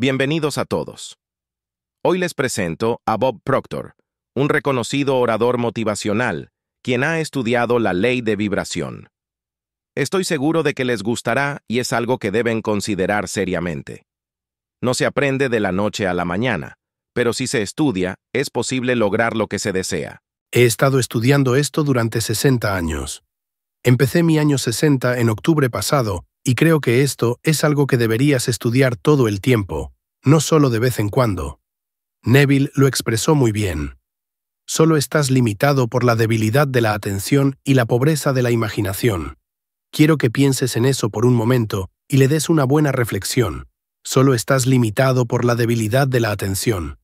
Bienvenidos a todos. Hoy les presento a Bob Proctor, un reconocido orador motivacional, quien ha estudiado la ley de vibración. Estoy seguro de que les gustará y es algo que deben considerar seriamente. No se aprende de la noche a la mañana, pero si se estudia, es posible lograr lo que se desea. He estado estudiando esto durante 60 años. Empecé mi año 60 en octubre pasado y creo que esto es algo que deberías estudiar todo el tiempo, no solo de vez en cuando. Neville lo expresó muy bien. Solo estás limitado por la debilidad de la atención y la pobreza de la imaginación. Quiero que pienses en eso por un momento y le des una buena reflexión. Solo estás limitado por la debilidad de la atención.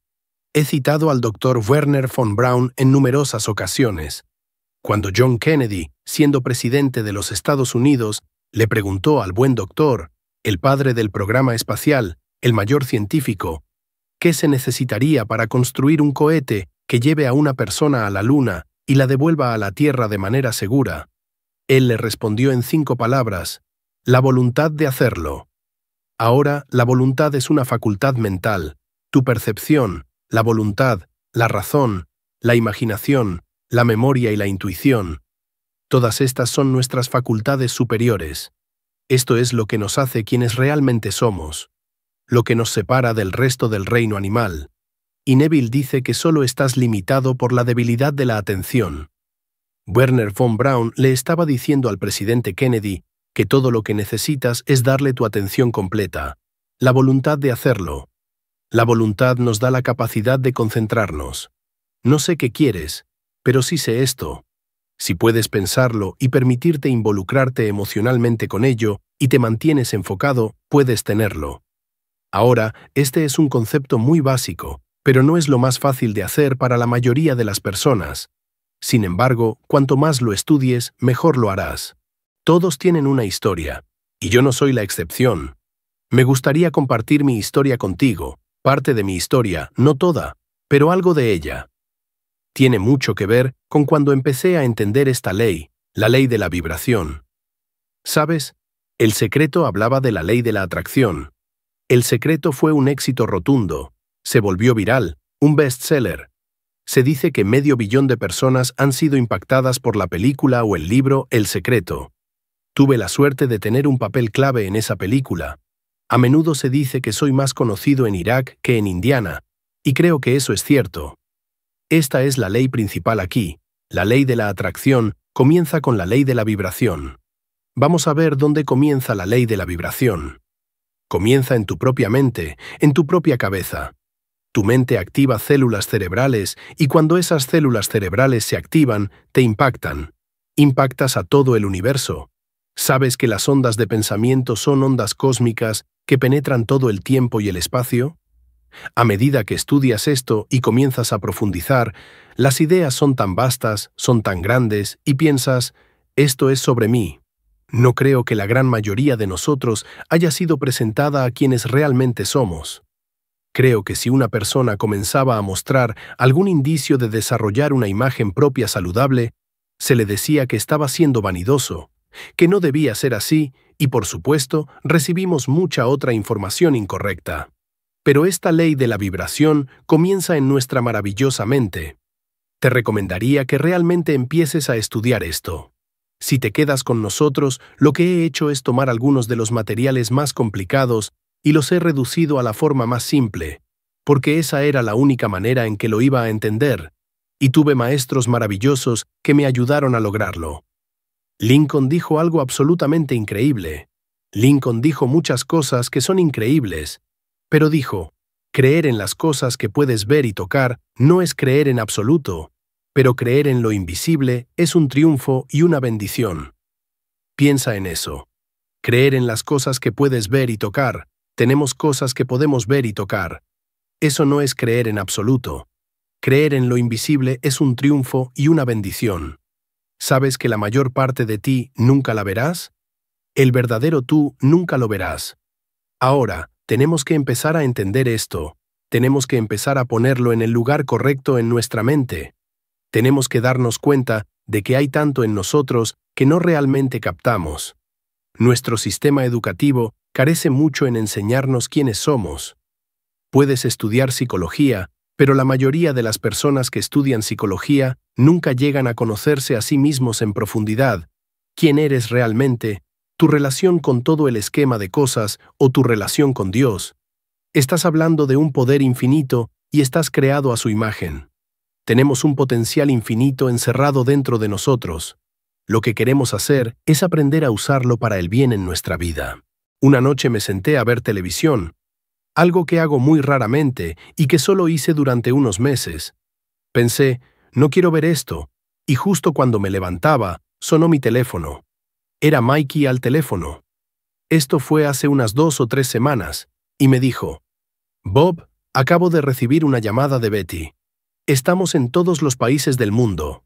He citado al doctor Werner von Braun en numerosas ocasiones. Cuando John Kennedy, siendo presidente de los Estados Unidos, le preguntó al buen doctor, el padre del programa espacial, el mayor científico, qué se necesitaría para construir un cohete que lleve a una persona a la Luna y la devuelva a la Tierra de manera segura. Él le respondió en cinco palabras, la voluntad de hacerlo. Ahora, la voluntad es una facultad mental, tu percepción, la voluntad, la razón, la imaginación, la memoria y la intuición, Todas estas son nuestras facultades superiores. Esto es lo que nos hace quienes realmente somos, lo que nos separa del resto del reino animal. Y Neville dice que solo estás limitado por la debilidad de la atención. Werner von Braun le estaba diciendo al presidente Kennedy que todo lo que necesitas es darle tu atención completa, la voluntad de hacerlo. La voluntad nos da la capacidad de concentrarnos. No sé qué quieres, pero sí sé esto, si puedes pensarlo y permitirte involucrarte emocionalmente con ello y te mantienes enfocado, puedes tenerlo. Ahora, este es un concepto muy básico, pero no es lo más fácil de hacer para la mayoría de las personas. Sin embargo, cuanto más lo estudies, mejor lo harás. Todos tienen una historia, y yo no soy la excepción. Me gustaría compartir mi historia contigo, parte de mi historia, no toda, pero algo de ella tiene mucho que ver con cuando empecé a entender esta ley, la ley de la vibración. ¿Sabes? El secreto hablaba de la ley de la atracción. El secreto fue un éxito rotundo, se volvió viral, un bestseller. Se dice que medio billón de personas han sido impactadas por la película o el libro El secreto. Tuve la suerte de tener un papel clave en esa película. A menudo se dice que soy más conocido en Irak que en Indiana, y creo que eso es cierto. Esta es la ley principal aquí. La ley de la atracción comienza con la ley de la vibración. Vamos a ver dónde comienza la ley de la vibración. Comienza en tu propia mente, en tu propia cabeza. Tu mente activa células cerebrales y cuando esas células cerebrales se activan, te impactan. Impactas a todo el universo. Sabes que las ondas de pensamiento son ondas cósmicas que penetran todo el tiempo y el espacio. A medida que estudias esto y comienzas a profundizar, las ideas son tan vastas, son tan grandes, y piensas, esto es sobre mí. No creo que la gran mayoría de nosotros haya sido presentada a quienes realmente somos. Creo que si una persona comenzaba a mostrar algún indicio de desarrollar una imagen propia saludable, se le decía que estaba siendo vanidoso, que no debía ser así, y por supuesto recibimos mucha otra información incorrecta pero esta ley de la vibración comienza en nuestra maravillosa mente. Te recomendaría que realmente empieces a estudiar esto. Si te quedas con nosotros, lo que he hecho es tomar algunos de los materiales más complicados y los he reducido a la forma más simple, porque esa era la única manera en que lo iba a entender, y tuve maestros maravillosos que me ayudaron a lograrlo. Lincoln dijo algo absolutamente increíble. Lincoln dijo muchas cosas que son increíbles, pero dijo, creer en las cosas que puedes ver y tocar no es creer en absoluto, pero creer en lo invisible es un triunfo y una bendición. Piensa en eso. Creer en las cosas que puedes ver y tocar, tenemos cosas que podemos ver y tocar. Eso no es creer en absoluto. Creer en lo invisible es un triunfo y una bendición. ¿Sabes que la mayor parte de ti nunca la verás? El verdadero tú nunca lo verás. Ahora, tenemos que empezar a entender esto, tenemos que empezar a ponerlo en el lugar correcto en nuestra mente. Tenemos que darnos cuenta de que hay tanto en nosotros que no realmente captamos. Nuestro sistema educativo carece mucho en enseñarnos quiénes somos. Puedes estudiar psicología, pero la mayoría de las personas que estudian psicología nunca llegan a conocerse a sí mismos en profundidad, quién eres realmente, tu relación con todo el esquema de cosas o tu relación con Dios. Estás hablando de un poder infinito y estás creado a su imagen. Tenemos un potencial infinito encerrado dentro de nosotros. Lo que queremos hacer es aprender a usarlo para el bien en nuestra vida. Una noche me senté a ver televisión, algo que hago muy raramente y que solo hice durante unos meses. Pensé, no quiero ver esto, y justo cuando me levantaba, sonó mi teléfono. Era Mikey al teléfono. Esto fue hace unas dos o tres semanas, y me dijo, Bob, acabo de recibir una llamada de Betty. Estamos en todos los países del mundo.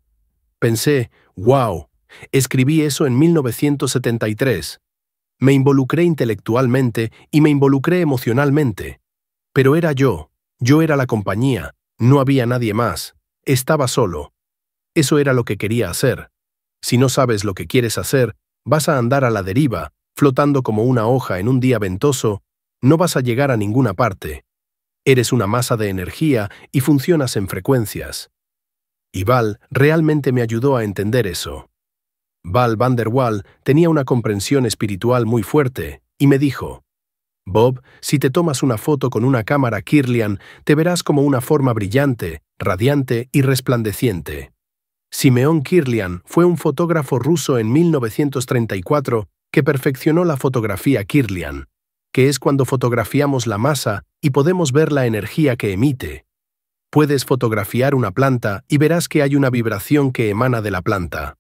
Pensé, wow, escribí eso en 1973. Me involucré intelectualmente y me involucré emocionalmente. Pero era yo, yo era la compañía, no había nadie más, estaba solo. Eso era lo que quería hacer. Si no sabes lo que quieres hacer, vas a andar a la deriva, flotando como una hoja en un día ventoso, no vas a llegar a ninguna parte. Eres una masa de energía y funcionas en frecuencias. Y Val realmente me ayudó a entender eso. Val van der Waal tenía una comprensión espiritual muy fuerte, y me dijo, Bob, si te tomas una foto con una cámara Kirlian, te verás como una forma brillante, radiante y resplandeciente. Simeón Kirlian fue un fotógrafo ruso en 1934 que perfeccionó la fotografía Kirlian, que es cuando fotografiamos la masa y podemos ver la energía que emite. Puedes fotografiar una planta y verás que hay una vibración que emana de la planta.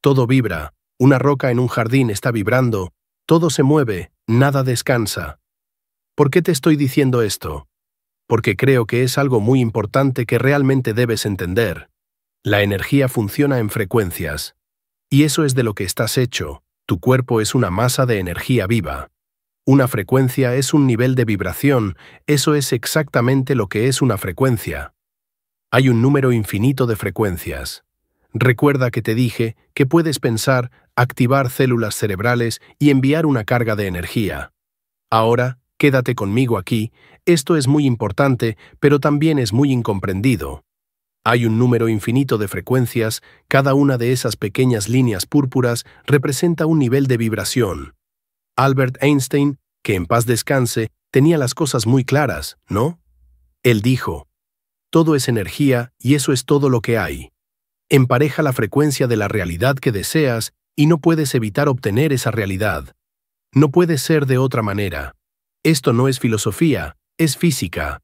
Todo vibra, una roca en un jardín está vibrando, todo se mueve, nada descansa. ¿Por qué te estoy diciendo esto? Porque creo que es algo muy importante que realmente debes entender. La energía funciona en frecuencias. Y eso es de lo que estás hecho. Tu cuerpo es una masa de energía viva. Una frecuencia es un nivel de vibración, eso es exactamente lo que es una frecuencia. Hay un número infinito de frecuencias. Recuerda que te dije que puedes pensar, activar células cerebrales y enviar una carga de energía. Ahora, quédate conmigo aquí, esto es muy importante, pero también es muy incomprendido. Hay un número infinito de frecuencias, cada una de esas pequeñas líneas púrpuras representa un nivel de vibración. Albert Einstein, que en paz descanse, tenía las cosas muy claras, ¿no? Él dijo, todo es energía y eso es todo lo que hay. Empareja la frecuencia de la realidad que deseas y no puedes evitar obtener esa realidad. No puede ser de otra manera. Esto no es filosofía, es física.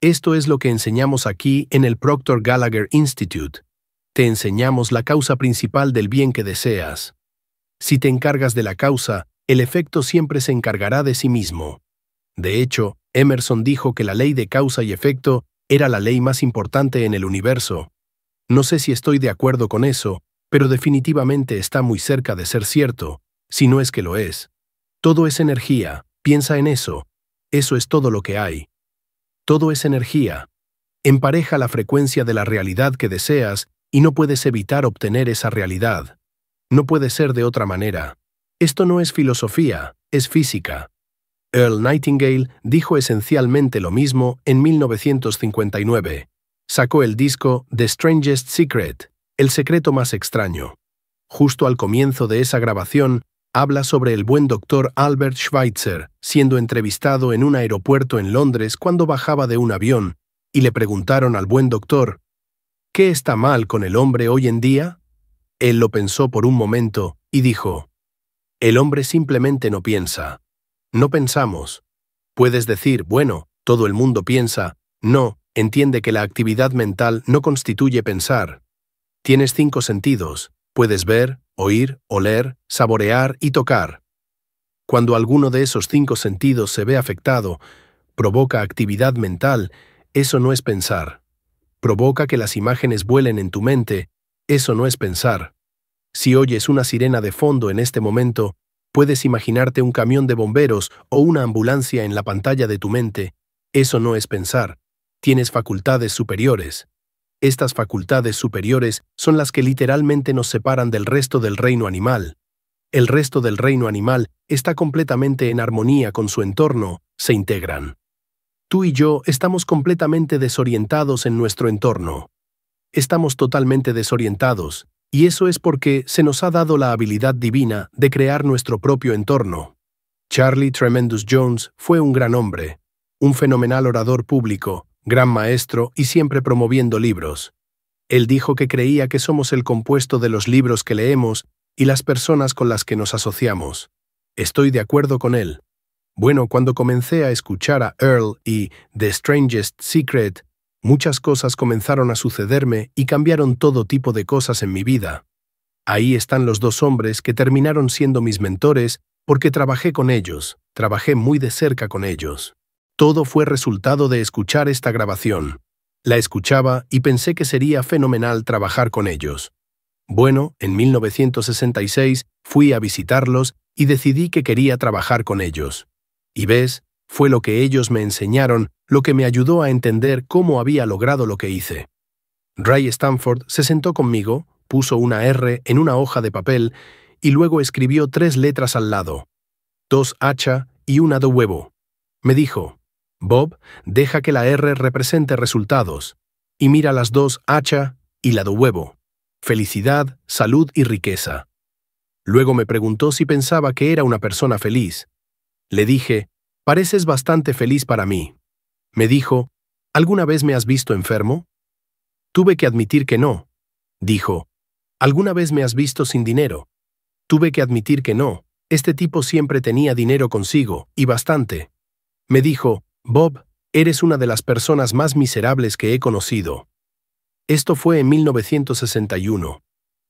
Esto es lo que enseñamos aquí en el Proctor Gallagher Institute. Te enseñamos la causa principal del bien que deseas. Si te encargas de la causa, el efecto siempre se encargará de sí mismo. De hecho, Emerson dijo que la ley de causa y efecto era la ley más importante en el universo. No sé si estoy de acuerdo con eso, pero definitivamente está muy cerca de ser cierto, si no es que lo es. Todo es energía, piensa en eso. Eso es todo lo que hay. Todo es energía. Empareja la frecuencia de la realidad que deseas y no puedes evitar obtener esa realidad. No puede ser de otra manera. Esto no es filosofía, es física. Earl Nightingale dijo esencialmente lo mismo en 1959. Sacó el disco The Strangest Secret, el secreto más extraño. Justo al comienzo de esa grabación, habla sobre el buen doctor Albert Schweitzer, siendo entrevistado en un aeropuerto en Londres cuando bajaba de un avión, y le preguntaron al buen doctor, ¿Qué está mal con el hombre hoy en día? Él lo pensó por un momento y dijo, El hombre simplemente no piensa. No pensamos. Puedes decir, bueno, todo el mundo piensa, no, entiende que la actividad mental no constituye pensar. Tienes cinco sentidos, puedes ver, oír, oler, saborear y tocar. Cuando alguno de esos cinco sentidos se ve afectado, provoca actividad mental, eso no es pensar. Provoca que las imágenes vuelen en tu mente, eso no es pensar. Si oyes una sirena de fondo en este momento, puedes imaginarte un camión de bomberos o una ambulancia en la pantalla de tu mente, eso no es pensar. Tienes facultades superiores. Estas facultades superiores son las que literalmente nos separan del resto del reino animal. El resto del reino animal está completamente en armonía con su entorno, se integran. Tú y yo estamos completamente desorientados en nuestro entorno. Estamos totalmente desorientados, y eso es porque se nos ha dado la habilidad divina de crear nuestro propio entorno. Charlie Tremendous Jones fue un gran hombre, un fenomenal orador público, gran maestro y siempre promoviendo libros. Él dijo que creía que somos el compuesto de los libros que leemos y las personas con las que nos asociamos. Estoy de acuerdo con él. Bueno, cuando comencé a escuchar a Earl y The Strangest Secret, muchas cosas comenzaron a sucederme y cambiaron todo tipo de cosas en mi vida. Ahí están los dos hombres que terminaron siendo mis mentores porque trabajé con ellos, trabajé muy de cerca con ellos. Todo fue resultado de escuchar esta grabación. La escuchaba y pensé que sería fenomenal trabajar con ellos. Bueno, en 1966 fui a visitarlos y decidí que quería trabajar con ellos. Y ves, fue lo que ellos me enseñaron lo que me ayudó a entender cómo había logrado lo que hice. Ray Stanford se sentó conmigo, puso una R en una hoja de papel y luego escribió tres letras al lado, dos hacha y una de huevo. Me dijo, Bob deja que la R represente resultados y mira las dos hacha y la de huevo, felicidad, salud y riqueza. Luego me preguntó si pensaba que era una persona feliz. Le dije, pareces bastante feliz para mí. Me dijo, ¿alguna vez me has visto enfermo? Tuve que admitir que no. Dijo, ¿alguna vez me has visto sin dinero? Tuve que admitir que no. Este tipo siempre tenía dinero consigo, y bastante. Me dijo, Bob, eres una de las personas más miserables que he conocido. Esto fue en 1961.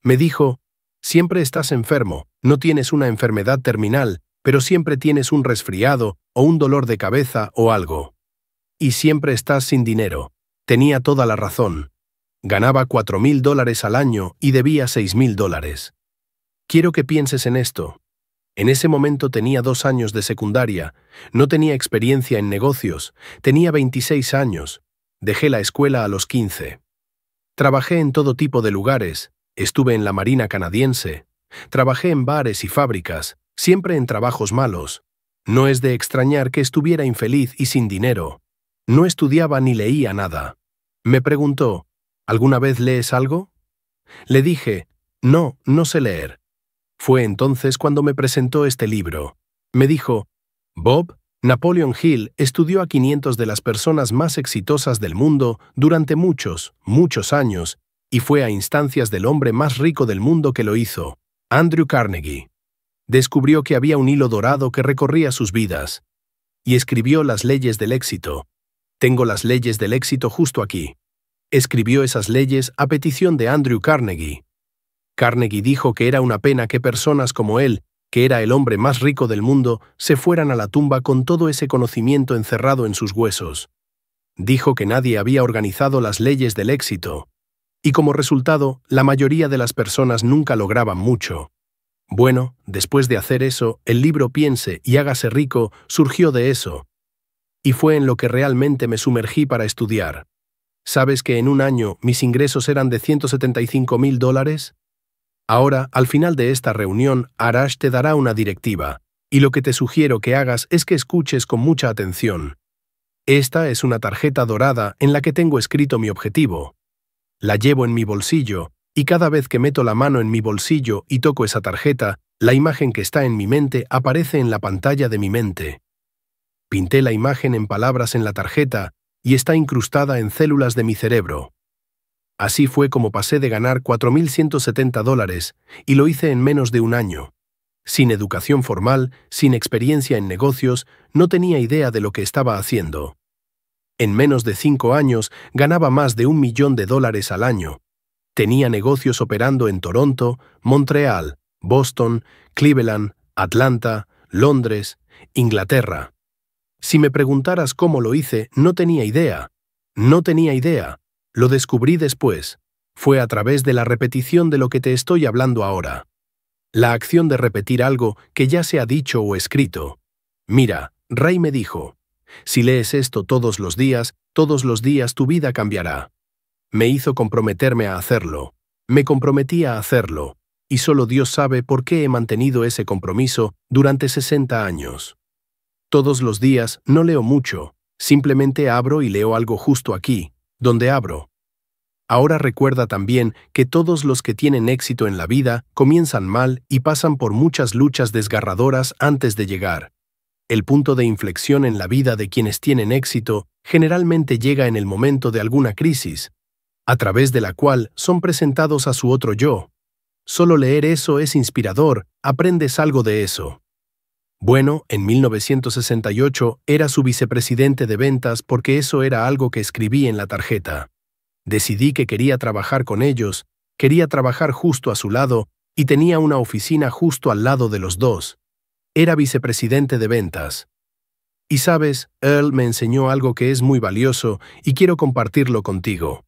Me dijo, siempre estás enfermo, no tienes una enfermedad terminal, pero siempre tienes un resfriado o un dolor de cabeza o algo. Y siempre estás sin dinero. Tenía toda la razón. Ganaba 4.000 mil dólares al año y debía 6.000 dólares. Quiero que pienses en esto. En ese momento tenía dos años de secundaria, no tenía experiencia en negocios, tenía 26 años, dejé la escuela a los 15. Trabajé en todo tipo de lugares, estuve en la Marina canadiense, trabajé en bares y fábricas, siempre en trabajos malos. No es de extrañar que estuviera infeliz y sin dinero. No estudiaba ni leía nada. Me preguntó, ¿alguna vez lees algo? Le dije, no, no sé leer. Fue entonces cuando me presentó este libro. Me dijo, Bob, Napoleon Hill estudió a 500 de las personas más exitosas del mundo durante muchos, muchos años, y fue a instancias del hombre más rico del mundo que lo hizo, Andrew Carnegie. Descubrió que había un hilo dorado que recorría sus vidas, y escribió las leyes del éxito. Tengo las leyes del éxito justo aquí. Escribió esas leyes a petición de Andrew Carnegie, Carnegie dijo que era una pena que personas como él, que era el hombre más rico del mundo, se fueran a la tumba con todo ese conocimiento encerrado en sus huesos. Dijo que nadie había organizado las leyes del éxito. Y como resultado, la mayoría de las personas nunca lograban mucho. Bueno, después de hacer eso, el libro Piense y hágase rico surgió de eso. Y fue en lo que realmente me sumergí para estudiar. ¿Sabes que en un año mis ingresos eran de 175 mil dólares? Ahora, al final de esta reunión, Arash te dará una directiva, y lo que te sugiero que hagas es que escuches con mucha atención. Esta es una tarjeta dorada en la que tengo escrito mi objetivo. La llevo en mi bolsillo, y cada vez que meto la mano en mi bolsillo y toco esa tarjeta, la imagen que está en mi mente aparece en la pantalla de mi mente. Pinté la imagen en palabras en la tarjeta y está incrustada en células de mi cerebro. Así fue como pasé de ganar 4.170 dólares y lo hice en menos de un año. Sin educación formal, sin experiencia en negocios, no tenía idea de lo que estaba haciendo. En menos de cinco años ganaba más de un millón de dólares al año. Tenía negocios operando en Toronto, Montreal, Boston, Cleveland, Atlanta, Londres, Inglaterra. Si me preguntaras cómo lo hice, no tenía idea. No tenía idea. Lo descubrí después. Fue a través de la repetición de lo que te estoy hablando ahora. La acción de repetir algo que ya se ha dicho o escrito. Mira, Ray me dijo, si lees esto todos los días, todos los días tu vida cambiará. Me hizo comprometerme a hacerlo. Me comprometí a hacerlo, y solo Dios sabe por qué he mantenido ese compromiso durante 60 años. Todos los días no leo mucho, simplemente abro y leo algo justo aquí, donde abro. Ahora recuerda también que todos los que tienen éxito en la vida comienzan mal y pasan por muchas luchas desgarradoras antes de llegar. El punto de inflexión en la vida de quienes tienen éxito generalmente llega en el momento de alguna crisis, a través de la cual son presentados a su otro yo. Solo leer eso es inspirador, aprendes algo de eso. Bueno, en 1968 era su vicepresidente de ventas porque eso era algo que escribí en la tarjeta. Decidí que quería trabajar con ellos, quería trabajar justo a su lado y tenía una oficina justo al lado de los dos. Era vicepresidente de ventas. Y sabes, Earl me enseñó algo que es muy valioso y quiero compartirlo contigo.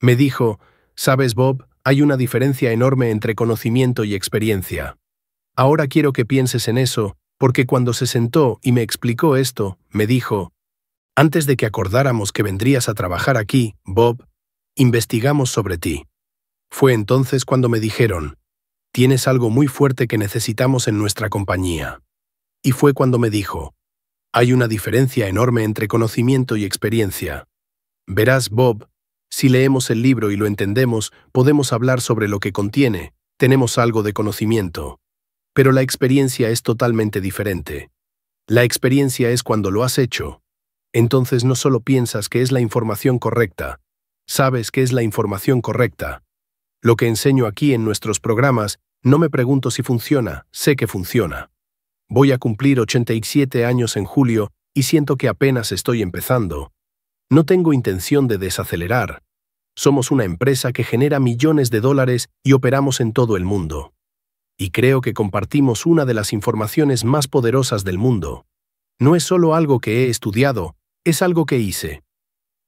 Me dijo, sabes Bob, hay una diferencia enorme entre conocimiento y experiencia. Ahora quiero que pienses en eso porque cuando se sentó y me explicó esto, me dijo, antes de que acordáramos que vendrías a trabajar aquí, Bob, investigamos sobre ti. Fue entonces cuando me dijeron, tienes algo muy fuerte que necesitamos en nuestra compañía. Y fue cuando me dijo, hay una diferencia enorme entre conocimiento y experiencia. Verás, Bob, si leemos el libro y lo entendemos, podemos hablar sobre lo que contiene, tenemos algo de conocimiento. Pero la experiencia es totalmente diferente. La experiencia es cuando lo has hecho. Entonces no solo piensas que es la información correcta, sabes que es la información correcta. Lo que enseño aquí en nuestros programas, no me pregunto si funciona, sé que funciona. Voy a cumplir 87 años en julio y siento que apenas estoy empezando. No tengo intención de desacelerar. Somos una empresa que genera millones de dólares y operamos en todo el mundo y creo que compartimos una de las informaciones más poderosas del mundo. No es solo algo que he estudiado, es algo que hice.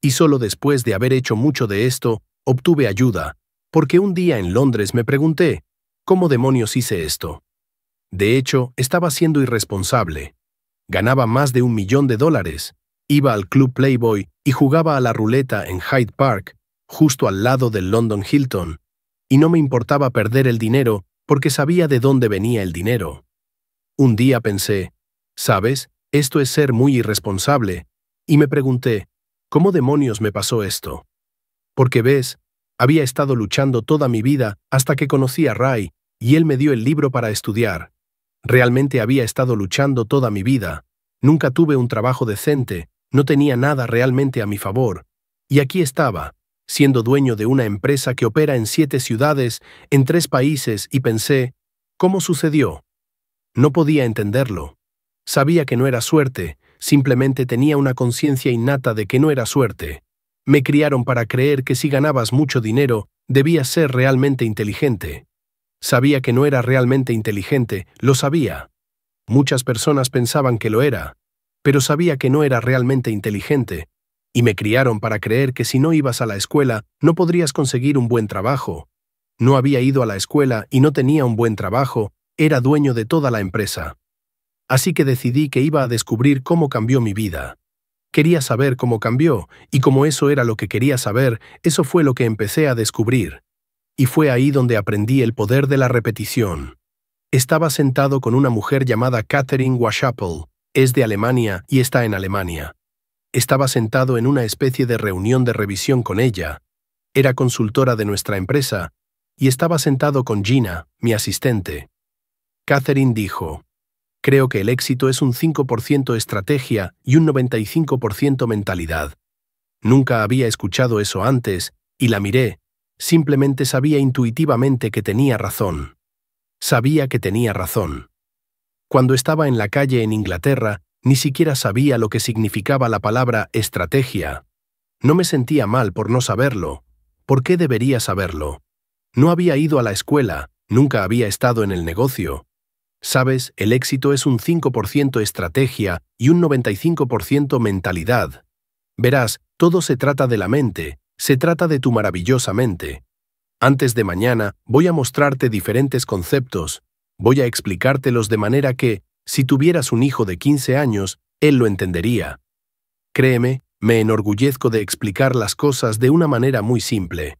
Y solo después de haber hecho mucho de esto, obtuve ayuda, porque un día en Londres me pregunté, ¿cómo demonios hice esto? De hecho, estaba siendo irresponsable. Ganaba más de un millón de dólares, iba al club Playboy y jugaba a la ruleta en Hyde Park, justo al lado del London Hilton, y no me importaba perder el dinero porque sabía de dónde venía el dinero. Un día pensé, ¿sabes? Esto es ser muy irresponsable, y me pregunté, ¿cómo demonios me pasó esto? Porque ves, había estado luchando toda mi vida hasta que conocí a Ray, y él me dio el libro para estudiar. Realmente había estado luchando toda mi vida, nunca tuve un trabajo decente, no tenía nada realmente a mi favor, y aquí estaba, siendo dueño de una empresa que opera en siete ciudades, en tres países, y pensé, ¿cómo sucedió? No podía entenderlo. Sabía que no era suerte, simplemente tenía una conciencia innata de que no era suerte. Me criaron para creer que si ganabas mucho dinero, debías ser realmente inteligente. Sabía que no era realmente inteligente, lo sabía. Muchas personas pensaban que lo era, pero sabía que no era realmente inteligente, y me criaron para creer que si no ibas a la escuela no podrías conseguir un buen trabajo. No había ido a la escuela y no tenía un buen trabajo, era dueño de toda la empresa. Así que decidí que iba a descubrir cómo cambió mi vida. Quería saber cómo cambió, y como eso era lo que quería saber, eso fue lo que empecé a descubrir. Y fue ahí donde aprendí el poder de la repetición. Estaba sentado con una mujer llamada Catherine Waschappel, es de Alemania y está en Alemania. Estaba sentado en una especie de reunión de revisión con ella. Era consultora de nuestra empresa y estaba sentado con Gina, mi asistente. Catherine dijo, Creo que el éxito es un 5% estrategia y un 95% mentalidad. Nunca había escuchado eso antes, y la miré, simplemente sabía intuitivamente que tenía razón. Sabía que tenía razón. Cuando estaba en la calle en Inglaterra, ni siquiera sabía lo que significaba la palabra estrategia. No me sentía mal por no saberlo. ¿Por qué debería saberlo? No había ido a la escuela, nunca había estado en el negocio. Sabes, el éxito es un 5% estrategia y un 95% mentalidad. Verás, todo se trata de la mente, se trata de tu maravillosa mente. Antes de mañana voy a mostrarte diferentes conceptos, voy a explicártelos de manera que si tuvieras un hijo de 15 años, él lo entendería. Créeme, me enorgullezco de explicar las cosas de una manera muy simple.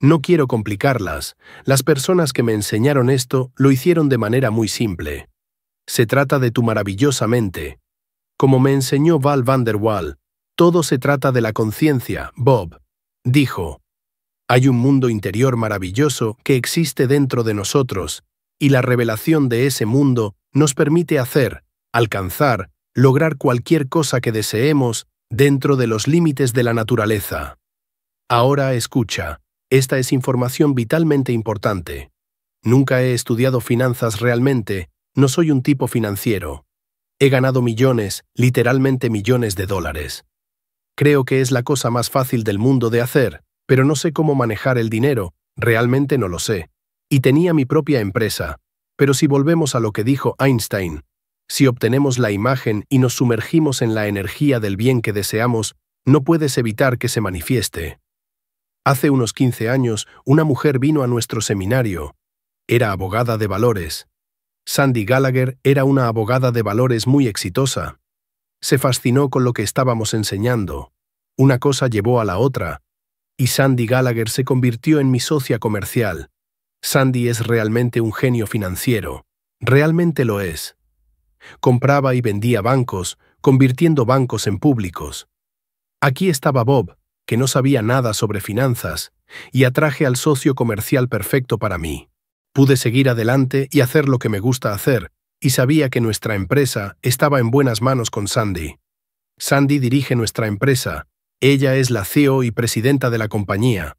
No quiero complicarlas, las personas que me enseñaron esto lo hicieron de manera muy simple. Se trata de tu maravillosa mente. Como me enseñó Val van der Waal, todo se trata de la conciencia, Bob. Dijo, hay un mundo interior maravilloso que existe dentro de nosotros, y la revelación de ese mundo nos permite hacer, alcanzar, lograr cualquier cosa que deseemos dentro de los límites de la naturaleza. Ahora escucha, esta es información vitalmente importante. Nunca he estudiado finanzas realmente, no soy un tipo financiero. He ganado millones, literalmente millones de dólares. Creo que es la cosa más fácil del mundo de hacer, pero no sé cómo manejar el dinero, realmente no lo sé. Y tenía mi propia empresa, pero si volvemos a lo que dijo Einstein, si obtenemos la imagen y nos sumergimos en la energía del bien que deseamos, no puedes evitar que se manifieste. Hace unos 15 años, una mujer vino a nuestro seminario. Era abogada de valores. Sandy Gallagher era una abogada de valores muy exitosa. Se fascinó con lo que estábamos enseñando. Una cosa llevó a la otra. Y Sandy Gallagher se convirtió en mi socia comercial. Sandy es realmente un genio financiero, realmente lo es. Compraba y vendía bancos, convirtiendo bancos en públicos. Aquí estaba Bob, que no sabía nada sobre finanzas, y atraje al socio comercial perfecto para mí. Pude seguir adelante y hacer lo que me gusta hacer, y sabía que nuestra empresa estaba en buenas manos con Sandy. Sandy dirige nuestra empresa, ella es la CEO y presidenta de la compañía.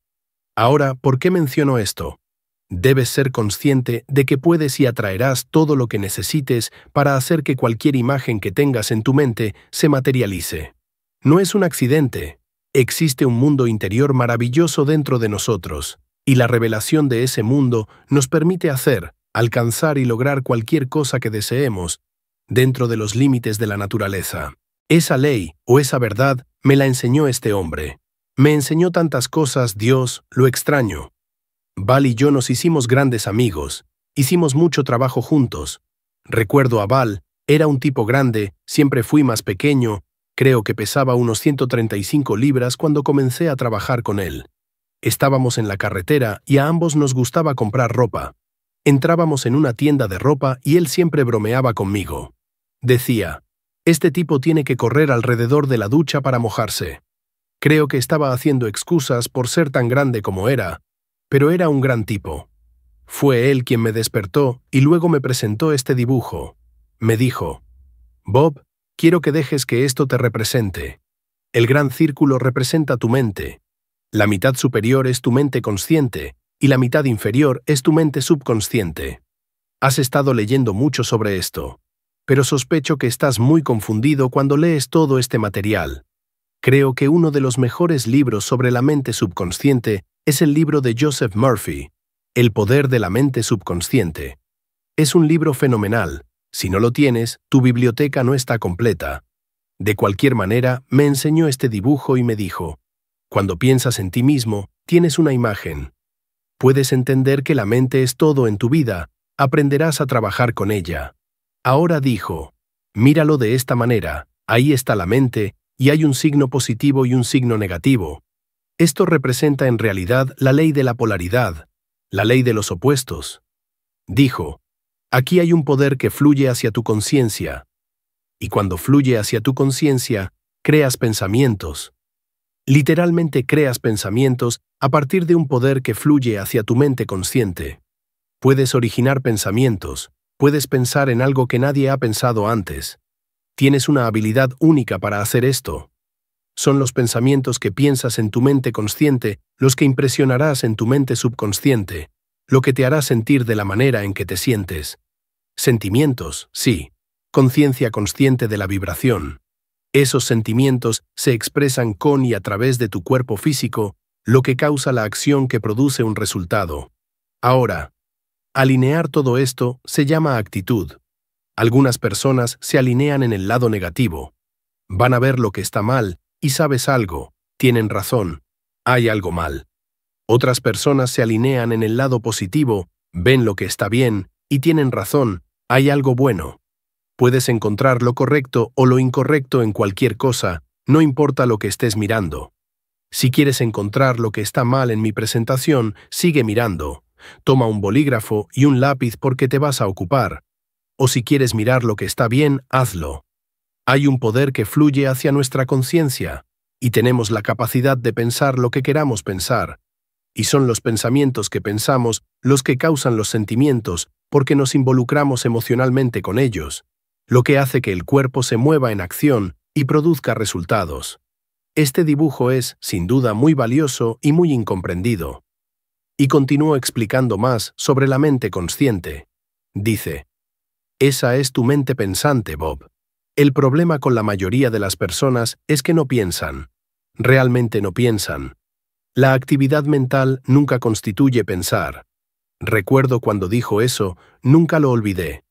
Ahora, ¿por qué menciono esto? Debes ser consciente de que puedes y atraerás todo lo que necesites para hacer que cualquier imagen que tengas en tu mente se materialice. No es un accidente. Existe un mundo interior maravilloso dentro de nosotros, y la revelación de ese mundo nos permite hacer, alcanzar y lograr cualquier cosa que deseemos dentro de los límites de la naturaleza. Esa ley o esa verdad me la enseñó este hombre. Me enseñó tantas cosas, Dios, lo extraño, Val y yo nos hicimos grandes amigos, hicimos mucho trabajo juntos. Recuerdo a Val, era un tipo grande, siempre fui más pequeño, creo que pesaba unos 135 libras cuando comencé a trabajar con él. Estábamos en la carretera y a ambos nos gustaba comprar ropa. Entrábamos en una tienda de ropa y él siempre bromeaba conmigo. Decía, este tipo tiene que correr alrededor de la ducha para mojarse. Creo que estaba haciendo excusas por ser tan grande como era, pero era un gran tipo. Fue él quien me despertó y luego me presentó este dibujo. Me dijo, Bob, quiero que dejes que esto te represente. El gran círculo representa tu mente. La mitad superior es tu mente consciente y la mitad inferior es tu mente subconsciente. Has estado leyendo mucho sobre esto, pero sospecho que estás muy confundido cuando lees todo este material. Creo que uno de los mejores libros sobre la mente subconsciente es el libro de Joseph Murphy, El poder de la mente subconsciente. Es un libro fenomenal. Si no lo tienes, tu biblioteca no está completa. De cualquier manera, me enseñó este dibujo y me dijo, cuando piensas en ti mismo, tienes una imagen. Puedes entender que la mente es todo en tu vida, aprenderás a trabajar con ella. Ahora dijo, míralo de esta manera, ahí está la mente, y hay un signo positivo y un signo negativo, esto representa en realidad la ley de la polaridad, la ley de los opuestos. Dijo, aquí hay un poder que fluye hacia tu conciencia. Y cuando fluye hacia tu conciencia, creas pensamientos. Literalmente creas pensamientos a partir de un poder que fluye hacia tu mente consciente. Puedes originar pensamientos, puedes pensar en algo que nadie ha pensado antes. Tienes una habilidad única para hacer esto. Son los pensamientos que piensas en tu mente consciente los que impresionarás en tu mente subconsciente, lo que te hará sentir de la manera en que te sientes. Sentimientos, sí. Conciencia consciente de la vibración. Esos sentimientos se expresan con y a través de tu cuerpo físico, lo que causa la acción que produce un resultado. Ahora, alinear todo esto se llama actitud. Algunas personas se alinean en el lado negativo. Van a ver lo que está mal y sabes algo, tienen razón, hay algo mal. Otras personas se alinean en el lado positivo, ven lo que está bien y tienen razón, hay algo bueno. Puedes encontrar lo correcto o lo incorrecto en cualquier cosa, no importa lo que estés mirando. Si quieres encontrar lo que está mal en mi presentación, sigue mirando. Toma un bolígrafo y un lápiz porque te vas a ocupar. O si quieres mirar lo que está bien, hazlo. Hay un poder que fluye hacia nuestra conciencia, y tenemos la capacidad de pensar lo que queramos pensar, y son los pensamientos que pensamos los que causan los sentimientos porque nos involucramos emocionalmente con ellos, lo que hace que el cuerpo se mueva en acción y produzca resultados. Este dibujo es, sin duda, muy valioso y muy incomprendido. Y continúo explicando más sobre la mente consciente. Dice, Esa es tu mente pensante, Bob. El problema con la mayoría de las personas es que no piensan. Realmente no piensan. La actividad mental nunca constituye pensar. Recuerdo cuando dijo eso, nunca lo olvidé.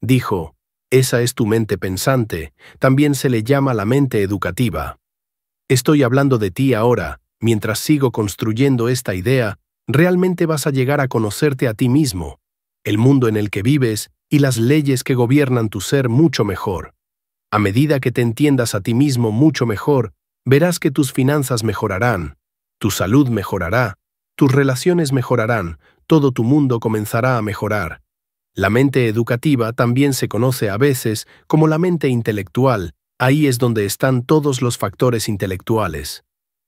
Dijo, esa es tu mente pensante, también se le llama la mente educativa. Estoy hablando de ti ahora, mientras sigo construyendo esta idea, realmente vas a llegar a conocerte a ti mismo, el mundo en el que vives y las leyes que gobiernan tu ser mucho mejor. A medida que te entiendas a ti mismo mucho mejor, verás que tus finanzas mejorarán, tu salud mejorará, tus relaciones mejorarán, todo tu mundo comenzará a mejorar. La mente educativa también se conoce a veces como la mente intelectual, ahí es donde están todos los factores intelectuales.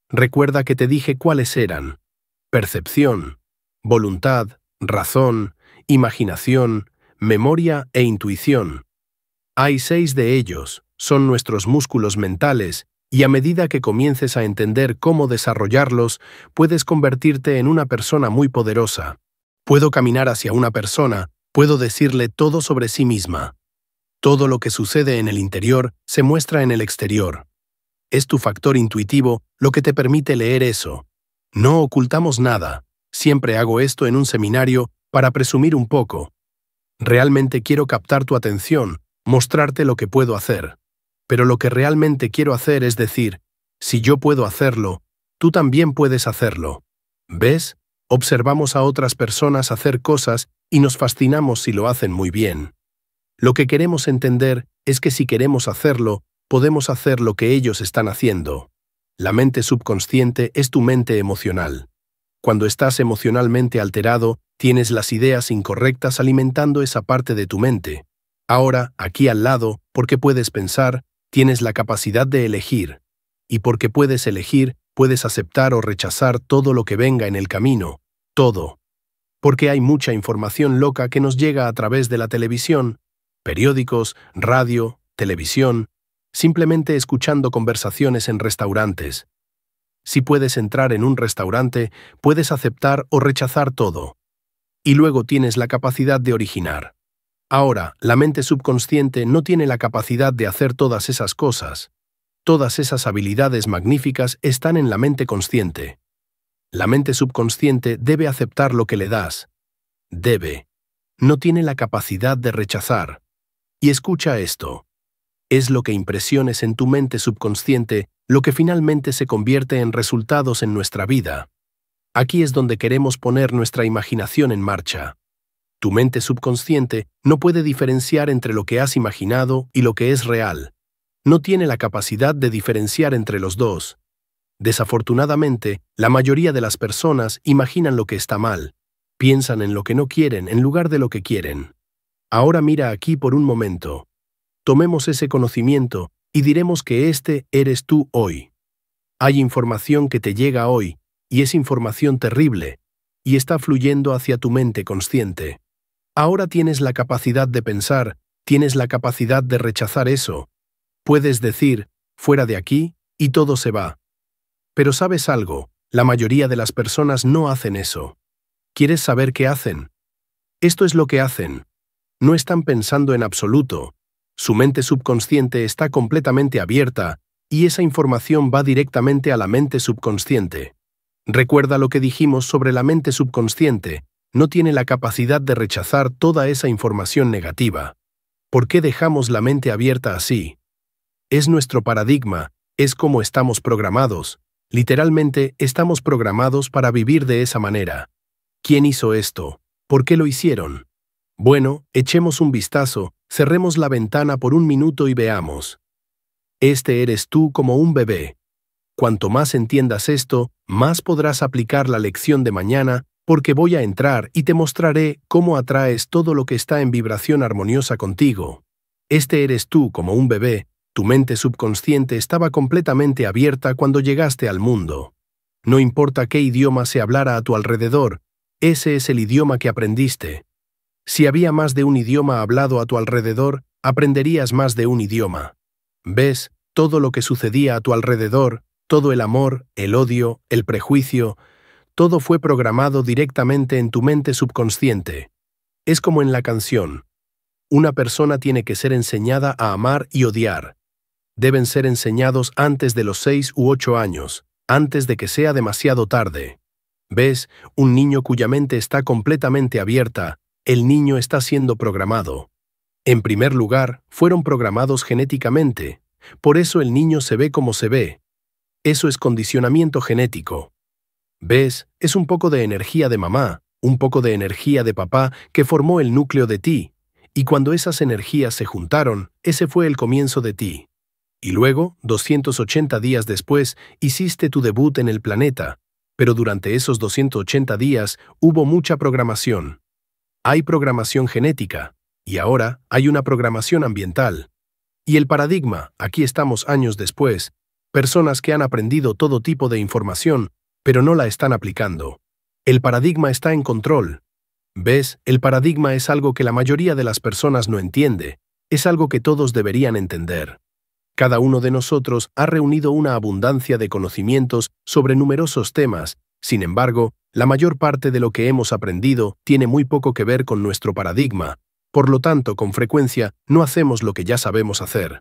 Recuerda que te dije cuáles eran. Percepción, voluntad, razón, imaginación, memoria e intuición. Hay seis de ellos, son nuestros músculos mentales, y a medida que comiences a entender cómo desarrollarlos, puedes convertirte en una persona muy poderosa. Puedo caminar hacia una persona, puedo decirle todo sobre sí misma. Todo lo que sucede en el interior se muestra en el exterior. Es tu factor intuitivo lo que te permite leer eso. No ocultamos nada. Siempre hago esto en un seminario para presumir un poco. Realmente quiero captar tu atención, mostrarte lo que puedo hacer, pero lo que realmente quiero hacer es decir, si yo puedo hacerlo, tú también puedes hacerlo. ¿Ves? Observamos a otras personas hacer cosas y nos fascinamos si lo hacen muy bien. Lo que queremos entender es que si queremos hacerlo, podemos hacer lo que ellos están haciendo. La mente subconsciente es tu mente emocional. Cuando estás emocionalmente alterado, tienes las ideas incorrectas alimentando esa parte de tu mente, Ahora, aquí al lado, porque puedes pensar, tienes la capacidad de elegir. Y porque puedes elegir, puedes aceptar o rechazar todo lo que venga en el camino, todo. Porque hay mucha información loca que nos llega a través de la televisión, periódicos, radio, televisión, simplemente escuchando conversaciones en restaurantes. Si puedes entrar en un restaurante, puedes aceptar o rechazar todo. Y luego tienes la capacidad de originar. Ahora, la mente subconsciente no tiene la capacidad de hacer todas esas cosas. Todas esas habilidades magníficas están en la mente consciente. La mente subconsciente debe aceptar lo que le das. Debe. No tiene la capacidad de rechazar. Y escucha esto. Es lo que impresiones en tu mente subconsciente lo que finalmente se convierte en resultados en nuestra vida. Aquí es donde queremos poner nuestra imaginación en marcha. Tu mente subconsciente no puede diferenciar entre lo que has imaginado y lo que es real. No tiene la capacidad de diferenciar entre los dos. Desafortunadamente, la mayoría de las personas imaginan lo que está mal. Piensan en lo que no quieren en lugar de lo que quieren. Ahora mira aquí por un momento. Tomemos ese conocimiento y diremos que este eres tú hoy. Hay información que te llega hoy, y es información terrible, y está fluyendo hacia tu mente consciente. Ahora tienes la capacidad de pensar, tienes la capacidad de rechazar eso. Puedes decir, fuera de aquí, y todo se va. Pero sabes algo, la mayoría de las personas no hacen eso. ¿Quieres saber qué hacen? Esto es lo que hacen. No están pensando en absoluto. Su mente subconsciente está completamente abierta y esa información va directamente a la mente subconsciente. Recuerda lo que dijimos sobre la mente subconsciente, no tiene la capacidad de rechazar toda esa información negativa. ¿Por qué dejamos la mente abierta así? Es nuestro paradigma, es como estamos programados. Literalmente, estamos programados para vivir de esa manera. ¿Quién hizo esto? ¿Por qué lo hicieron? Bueno, echemos un vistazo, cerremos la ventana por un minuto y veamos. Este eres tú como un bebé. Cuanto más entiendas esto, más podrás aplicar la lección de mañana porque voy a entrar y te mostraré cómo atraes todo lo que está en vibración armoniosa contigo. Este eres tú como un bebé, tu mente subconsciente estaba completamente abierta cuando llegaste al mundo. No importa qué idioma se hablara a tu alrededor, ese es el idioma que aprendiste. Si había más de un idioma hablado a tu alrededor, aprenderías más de un idioma. ¿Ves? Todo lo que sucedía a tu alrededor, todo el amor, el odio, el prejuicio, todo fue programado directamente en tu mente subconsciente. Es como en la canción. Una persona tiene que ser enseñada a amar y odiar. Deben ser enseñados antes de los 6 u ocho años, antes de que sea demasiado tarde. ¿Ves? Un niño cuya mente está completamente abierta, el niño está siendo programado. En primer lugar, fueron programados genéticamente, por eso el niño se ve como se ve. Eso es condicionamiento genético. ¿Ves? Es un poco de energía de mamá, un poco de energía de papá que formó el núcleo de ti. Y cuando esas energías se juntaron, ese fue el comienzo de ti. Y luego, 280 días después, hiciste tu debut en el planeta. Pero durante esos 280 días hubo mucha programación. Hay programación genética, y ahora hay una programación ambiental. Y el paradigma, aquí estamos años después, personas que han aprendido todo tipo de información pero no la están aplicando. El paradigma está en control. ¿Ves? El paradigma es algo que la mayoría de las personas no entiende, es algo que todos deberían entender. Cada uno de nosotros ha reunido una abundancia de conocimientos sobre numerosos temas, sin embargo, la mayor parte de lo que hemos aprendido tiene muy poco que ver con nuestro paradigma, por lo tanto, con frecuencia, no hacemos lo que ya sabemos hacer.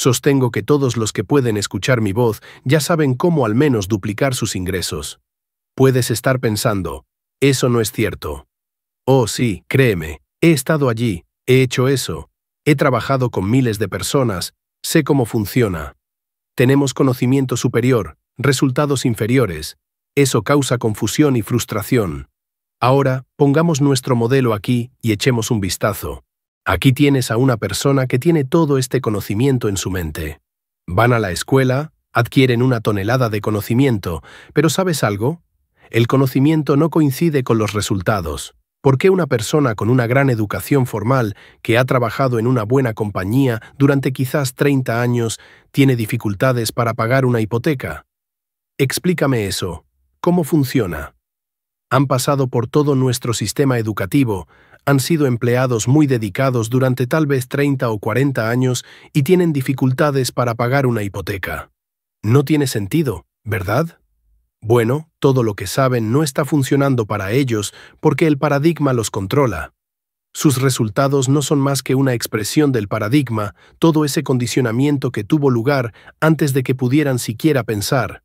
Sostengo que todos los que pueden escuchar mi voz ya saben cómo al menos duplicar sus ingresos. Puedes estar pensando, eso no es cierto. Oh sí, créeme, he estado allí, he hecho eso, he trabajado con miles de personas, sé cómo funciona. Tenemos conocimiento superior, resultados inferiores, eso causa confusión y frustración. Ahora, pongamos nuestro modelo aquí y echemos un vistazo. Aquí tienes a una persona que tiene todo este conocimiento en su mente. Van a la escuela, adquieren una tonelada de conocimiento, pero ¿sabes algo? El conocimiento no coincide con los resultados. ¿Por qué una persona con una gran educación formal, que ha trabajado en una buena compañía durante quizás 30 años, tiene dificultades para pagar una hipoteca? Explícame eso. ¿Cómo funciona? Han pasado por todo nuestro sistema educativo, han sido empleados muy dedicados durante tal vez 30 o 40 años y tienen dificultades para pagar una hipoteca. No tiene sentido, ¿verdad? Bueno, todo lo que saben no está funcionando para ellos porque el paradigma los controla. Sus resultados no son más que una expresión del paradigma, todo ese condicionamiento que tuvo lugar antes de que pudieran siquiera pensar.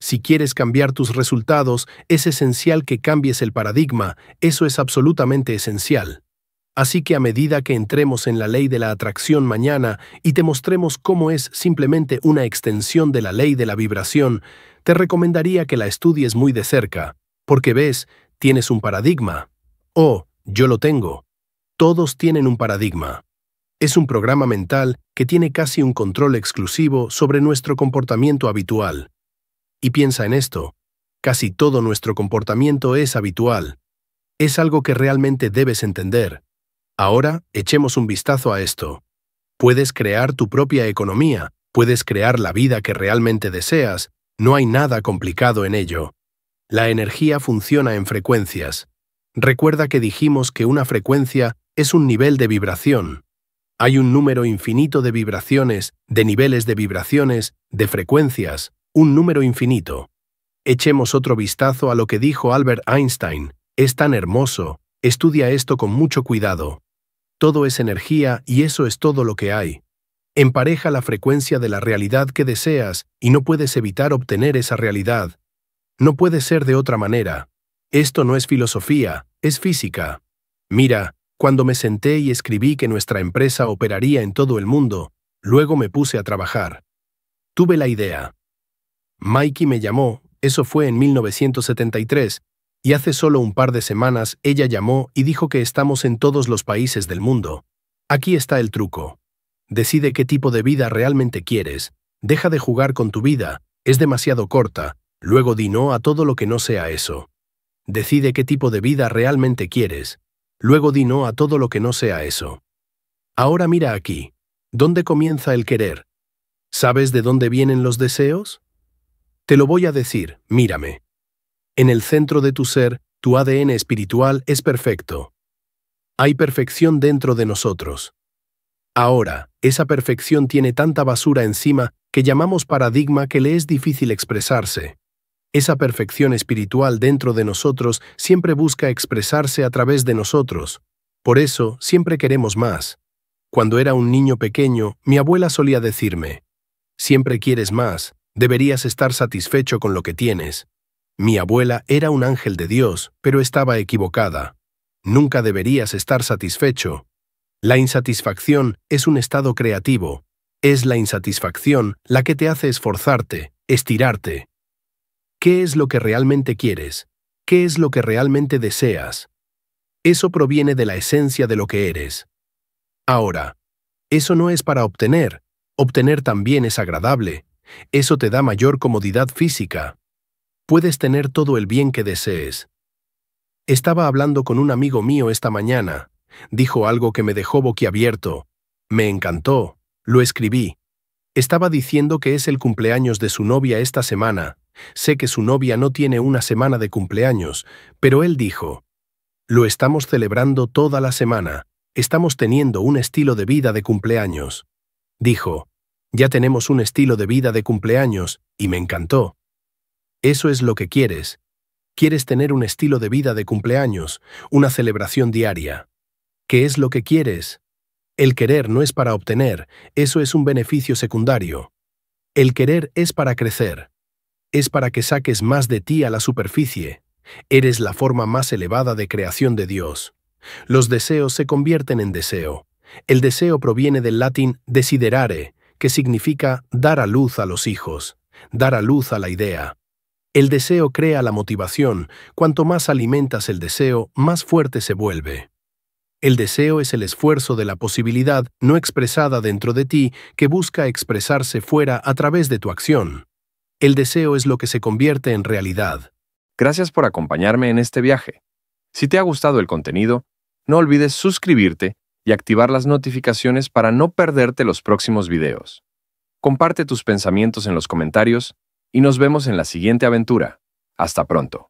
Si quieres cambiar tus resultados, es esencial que cambies el paradigma, eso es absolutamente esencial. Así que a medida que entremos en la ley de la atracción mañana y te mostremos cómo es simplemente una extensión de la ley de la vibración, te recomendaría que la estudies muy de cerca, porque ves, tienes un paradigma. Oh, yo lo tengo. Todos tienen un paradigma. Es un programa mental que tiene casi un control exclusivo sobre nuestro comportamiento habitual. Y piensa en esto. Casi todo nuestro comportamiento es habitual. Es algo que realmente debes entender. Ahora, echemos un vistazo a esto. Puedes crear tu propia economía, puedes crear la vida que realmente deseas, no hay nada complicado en ello. La energía funciona en frecuencias. Recuerda que dijimos que una frecuencia es un nivel de vibración. Hay un número infinito de vibraciones, de niveles de vibraciones, de frecuencias un número infinito. Echemos otro vistazo a lo que dijo Albert Einstein, es tan hermoso, estudia esto con mucho cuidado. Todo es energía y eso es todo lo que hay. Empareja la frecuencia de la realidad que deseas y no puedes evitar obtener esa realidad. No puede ser de otra manera. Esto no es filosofía, es física. Mira, cuando me senté y escribí que nuestra empresa operaría en todo el mundo, luego me puse a trabajar. Tuve la idea. Mikey me llamó, eso fue en 1973, y hace solo un par de semanas ella llamó y dijo que estamos en todos los países del mundo. Aquí está el truco. Decide qué tipo de vida realmente quieres, deja de jugar con tu vida, es demasiado corta, luego di no a todo lo que no sea eso. Decide qué tipo de vida realmente quieres, luego di no a todo lo que no sea eso. Ahora mira aquí. ¿Dónde comienza el querer? ¿Sabes de dónde vienen los deseos? Te lo voy a decir, mírame. En el centro de tu ser, tu ADN espiritual es perfecto. Hay perfección dentro de nosotros. Ahora, esa perfección tiene tanta basura encima que llamamos paradigma que le es difícil expresarse. Esa perfección espiritual dentro de nosotros siempre busca expresarse a través de nosotros. Por eso, siempre queremos más. Cuando era un niño pequeño, mi abuela solía decirme, siempre quieres más, Deberías estar satisfecho con lo que tienes. Mi abuela era un ángel de Dios, pero estaba equivocada. Nunca deberías estar satisfecho. La insatisfacción es un estado creativo. Es la insatisfacción la que te hace esforzarte, estirarte. ¿Qué es lo que realmente quieres? ¿Qué es lo que realmente deseas? Eso proviene de la esencia de lo que eres. Ahora, eso no es para obtener. Obtener también es agradable, eso te da mayor comodidad física. Puedes tener todo el bien que desees. Estaba hablando con un amigo mío esta mañana. Dijo algo que me dejó boquiabierto. Me encantó. Lo escribí. Estaba diciendo que es el cumpleaños de su novia esta semana. Sé que su novia no tiene una semana de cumpleaños, pero él dijo, lo estamos celebrando toda la semana, estamos teniendo un estilo de vida de cumpleaños. Dijo, ya tenemos un estilo de vida de cumpleaños, y me encantó. Eso es lo que quieres. Quieres tener un estilo de vida de cumpleaños, una celebración diaria. ¿Qué es lo que quieres? El querer no es para obtener, eso es un beneficio secundario. El querer es para crecer. Es para que saques más de ti a la superficie. Eres la forma más elevada de creación de Dios. Los deseos se convierten en deseo. El deseo proviene del latín desiderare, que significa dar a luz a los hijos, dar a luz a la idea. El deseo crea la motivación, cuanto más alimentas el deseo, más fuerte se vuelve. El deseo es el esfuerzo de la posibilidad no expresada dentro de ti que busca expresarse fuera a través de tu acción. El deseo es lo que se convierte en realidad. Gracias por acompañarme en este viaje. Si te ha gustado el contenido, no olvides suscribirte y activar las notificaciones para no perderte los próximos videos. Comparte tus pensamientos en los comentarios y nos vemos en la siguiente aventura. Hasta pronto.